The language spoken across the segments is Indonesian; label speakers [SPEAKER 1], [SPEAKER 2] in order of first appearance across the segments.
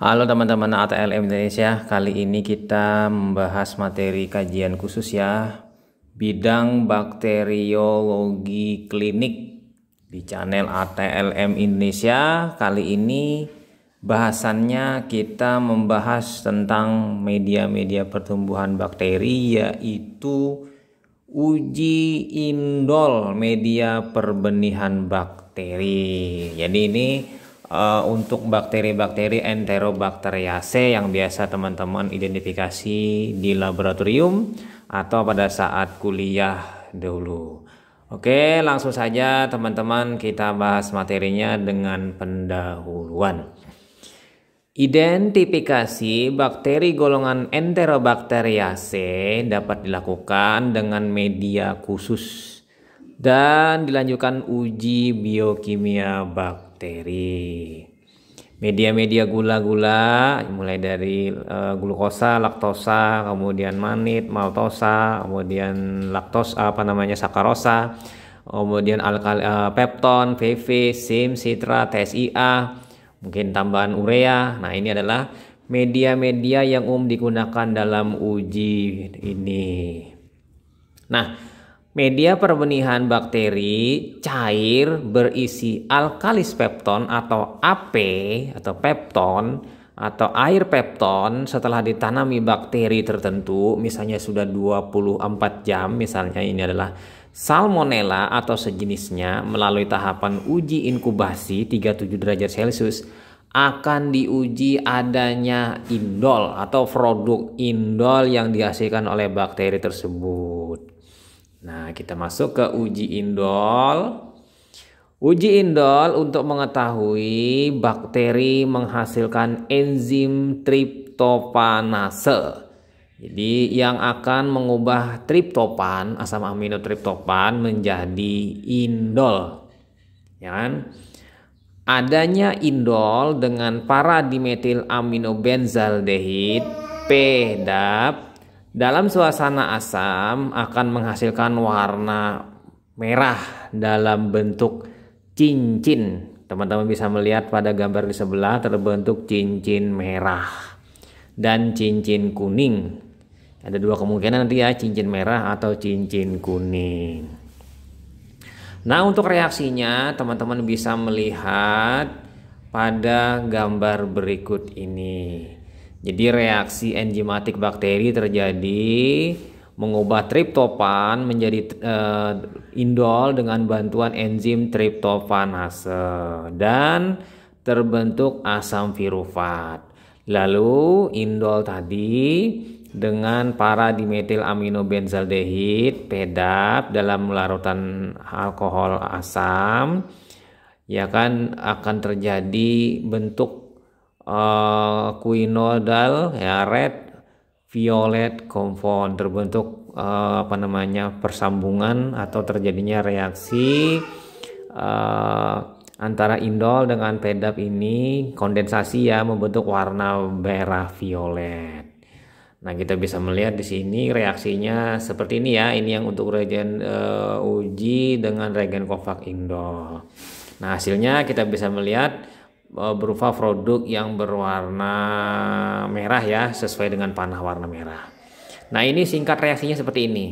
[SPEAKER 1] Halo teman-teman ATLM Indonesia, kali ini kita membahas materi kajian khusus ya Bidang Bakteriologi Klinik di channel ATLM Indonesia Kali ini bahasannya kita membahas tentang media-media pertumbuhan bakteri yaitu uji indol media perbenihan bakteri Jadi ini uh, untuk bakteri-bakteri enterobacteriaceae yang biasa teman-teman identifikasi di laboratorium atau pada saat kuliah dulu. Oke, langsung saja teman-teman kita bahas materinya dengan pendahuluan. Identifikasi bakteri golongan Enterobacteriaceae dapat dilakukan dengan media khusus dan dilanjutkan uji biokimia bakteri. Media-media gula-gula mulai dari uh, glukosa, laktosa, kemudian manit, maltosa, kemudian laktos apa namanya sakarosa, kemudian alkali uh, eh, pepton, PV, sim, citra, TSIA, mungkin tambahan urea. Nah, ini adalah media-media yang umum digunakan dalam uji ini. Nah, Media perbenihan bakteri cair berisi alkalis pepton atau AP atau pepton atau air pepton setelah ditanami bakteri tertentu misalnya sudah 24 jam misalnya ini adalah salmonella atau sejenisnya melalui tahapan uji inkubasi 37 derajat Celcius akan diuji adanya indol atau produk indol yang dihasilkan oleh bakteri tersebut. Nah, kita masuk ke uji indol. Uji indol untuk mengetahui bakteri menghasilkan enzim triptopanase. Jadi yang akan mengubah triptofan asam amino triptofan menjadi indol. Ya kan? Adanya indol dengan para dimetil aminobenzaldehid PDAP dalam suasana asam akan menghasilkan warna merah dalam bentuk cincin. Teman-teman bisa melihat pada gambar di sebelah terbentuk cincin merah dan cincin kuning. Ada dua kemungkinan nanti ya, cincin merah atau cincin kuning. Nah, untuk reaksinya teman-teman bisa melihat pada gambar berikut ini. Jadi reaksi enzimatik bakteri terjadi mengubah triptofan menjadi uh, indol dengan bantuan enzim triptofanase dan terbentuk asam viruvat. Lalu indol tadi dengan para dimetil aminobenzaldehid PEDAP dalam larutan alkohol asam ya kan akan terjadi bentuk uh, eh, quinodal ya red violet compound terbentuk uh, apa namanya persambungan atau terjadinya reaksi uh, antara indol dengan pedap ini kondensasi ya membentuk warna merah violet. Nah, kita bisa melihat di sini reaksinya seperti ini ya. Ini yang untuk reagen uh, uji dengan reagen Kovak indol. Nah, hasilnya kita bisa melihat Eh, berupa produk yang berwarna merah ya sesuai dengan panah warna merah. Nah ini singkat reaksinya seperti ini.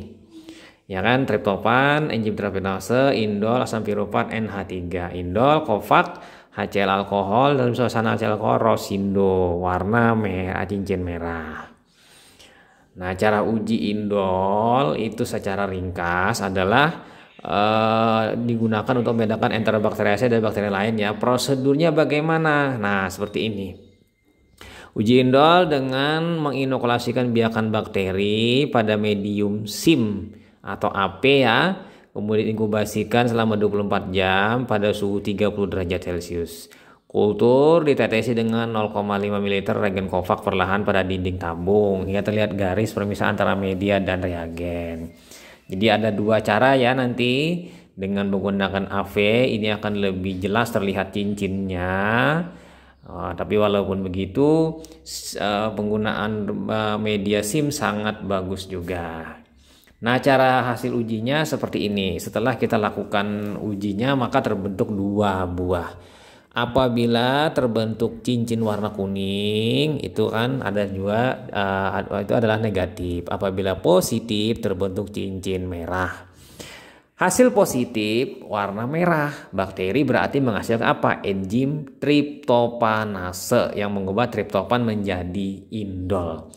[SPEAKER 1] Ya kan triptofan, enzim terapinase, indol, asam piruvat, NH3, indol, kofak, HCl alkohol dalam suasana HCl alkohol rosindo warna merah cincin merah. Nah cara uji indol itu secara ringkas adalah uh, digunakan untuk membedakan antara bakteri AC dan bakteri lainnya. Prosedurnya bagaimana? Nah, seperti ini. Uji indol dengan menginokulasikan biakan bakteri pada medium SIM atau AP ya, kemudian inkubasikan selama 24 jam pada suhu 30 derajat Celcius. Kultur ditetesi dengan 0,5 ml reagen kovac perlahan pada dinding tabung hingga terlihat garis permisah antara media dan reagen. Jadi ada dua cara ya nanti dengan menggunakan AV ini akan lebih jelas terlihat cincinnya. Uh, tapi walaupun begitu uh, penggunaan uh, media SIM sangat bagus juga. Nah, cara hasil ujinya seperti ini. Setelah kita lakukan ujinya, maka terbentuk dua buah apabila terbentuk cincin warna kuning itu kan ada juga uh, itu adalah negatif apabila positif terbentuk cincin merah hasil positif warna merah bakteri berarti menghasilkan apa enzim triptopanase yang mengubah triptofan menjadi indol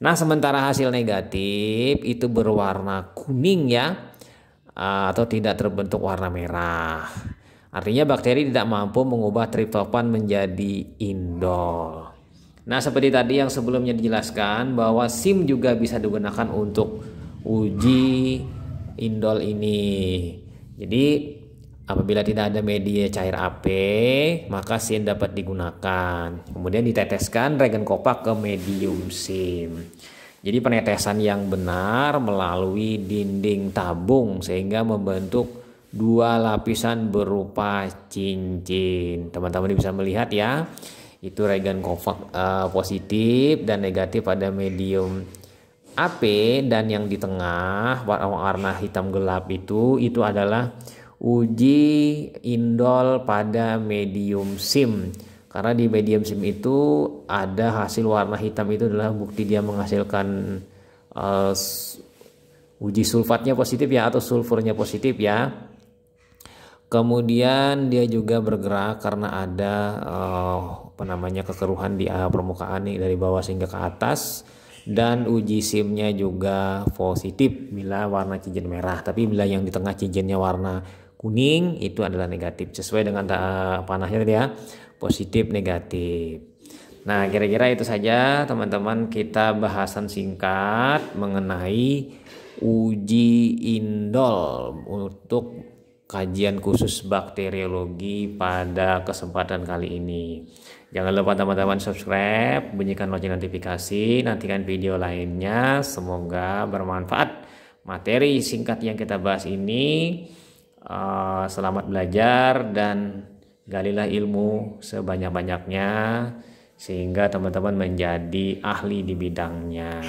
[SPEAKER 1] nah sementara hasil negatif itu berwarna kuning ya eh, atau tidak terbentuk warna merah Artinya bakteri tidak mampu mengubah triptofan menjadi indol. Nah, seperti tadi yang sebelumnya dijelaskan bahwa SIM juga bisa digunakan untuk uji indol ini. Jadi, apabila tidak ada media cair AP, maka SIM dapat digunakan. Kemudian diteteskan regen kopak ke medium SIM. Jadi, penetesan yang benar melalui dinding tabung sehingga membentuk dua lapisan berupa cincin. Teman-teman bisa melihat ya, itu regen konvak uh, eh, positif dan negatif pada medium AP dan yang di tengah warna hitam gelap itu itu adalah uji indol pada medium SIM. Karena di medium SIM itu ada hasil warna hitam itu adalah bukti dia menghasilkan uh, uji sulfatnya positif ya atau sulfurnya positif ya Kemudian dia juga bergerak karena ada uh, apa namanya kekeruhan di uh, permukaan nih dari bawah sehingga ke atas dan uji simnya juga positif bila warna cincin merah. Tapi bila yang di tengah cincinnya warna kuning itu adalah negatif sesuai dengan uh, eh, panahnya ya positif negatif. Nah kira-kira itu saja teman-teman kita bahasan singkat mengenai uji indol untuk kajian khusus bakteriologi pada kesempatan kali ini. Jangan lupa teman-teman subscribe, bunyikan lonceng notifikasi, nantikan video lainnya. Semoga bermanfaat materi singkat yang kita bahas ini. Eh, selamat belajar dan galilah ilmu sebanyak-banyaknya sehingga teman-teman menjadi ahli di bidangnya.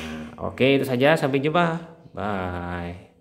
[SPEAKER 1] Oke, itu saja. Sampai jumpa. Bye.